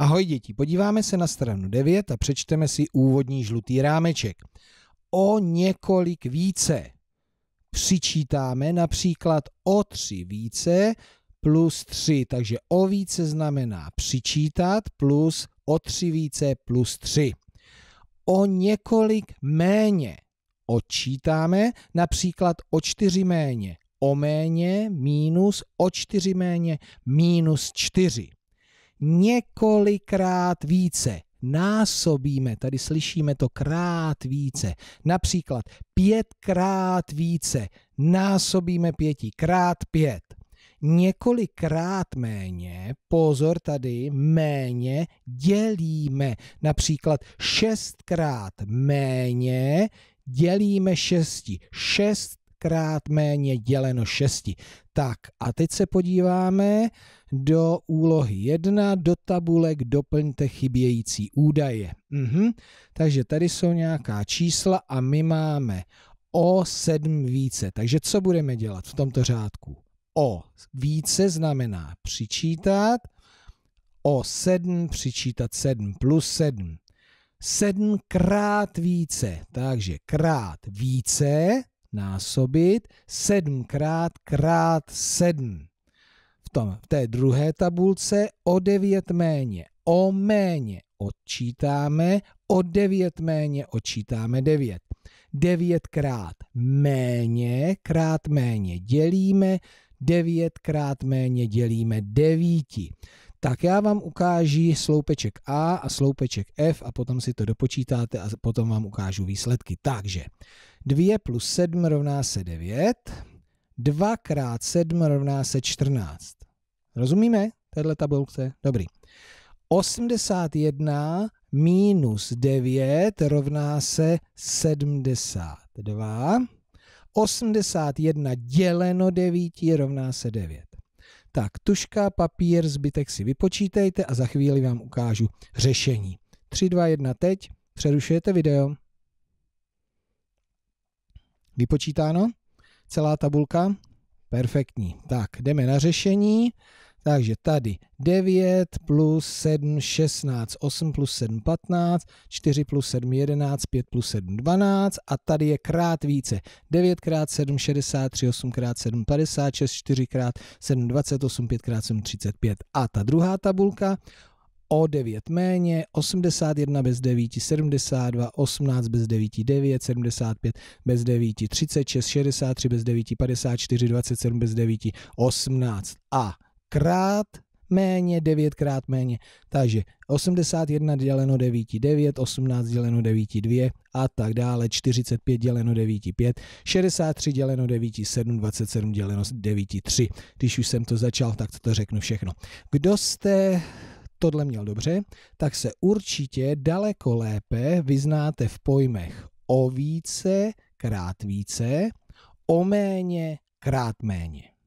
Ahoj děti, podíváme se na stranu 9 a přečteme si úvodní žlutý rámeček. O několik více. Přičítáme například o tři více plus tři, takže o více znamená přičítat plus o tři více plus tři. O několik méně odčítáme, například o čtyři méně o méně minus o čtyři méně minus čtyři několikrát více. Násobíme, tady slyšíme to krát více. Například pětkrát více. Násobíme pěti, krát pět několikrát méně, pozor tady, méně dělíme. Například šestkrát méně dělíme šesti. Šestkrát méně děleno šesti. Tak a teď se podíváme do úlohy 1, do tabulek doplňte chybějící údaje. Mhm. Takže tady jsou nějaká čísla a my máme o 7 více. Takže co budeme dělat v tomto řádku? O více znamená přičítat, o 7 přičítat 7 plus 7. 7 krát více, takže krát více násobit 7 krát krát 7. V, tom, v té druhé tabulce o 9 méně, o méně odčítáme, o 9 méně odčítáme 9. 9 krát méně krát méně dělíme, 9 krát méně dělíme 9 tak já vám ukážu sloupeček A a sloupeček F a potom si to dopočítáte a potom vám ukážu výsledky. Takže 2 plus 7 rovná se 9, 2 krát 7 rovná se 14. Rozumíme téhle tabulce? Dobrý. 81 minus 9 rovná se 72. 81 děleno 9 rovná se 9. Tak tuška, papír, zbytek si vypočítejte a za chvíli vám ukážu řešení. 3, 2, 1, teď přerušujete video. Vypočítáno? Celá tabulka? Perfektní. Tak, jdeme na řešení. Takže tady 9 plus 7, 16, 8 plus 7, 15, 4 plus 7, 11, 5 plus 7, 12 a tady je krát více. 9 krát 7, 63, 8 krát 7, 56, 4 krát 7, 28, 5 krát 7, 35. A ta druhá tabulka, o 9 méně, 81 bez 9, 72, 18 bez 9, 9, 75 bez 9, 36, 63 bez 9, 54, 27 bez 9, 18 a krát méně, 9 krát méně. Takže 81 děleno 9, 9, 18 děleno 9, 2 a tak dále, 45 děleno 9, 5, 63 děleno 9, 7, 27 děleno 9, 3. Když už jsem to začal, tak to, řeknu všechno. Kdo jste tohle měl dobře, tak se určitě daleko lépe vyznáte v pojmech o více krát více, o méně krát méně.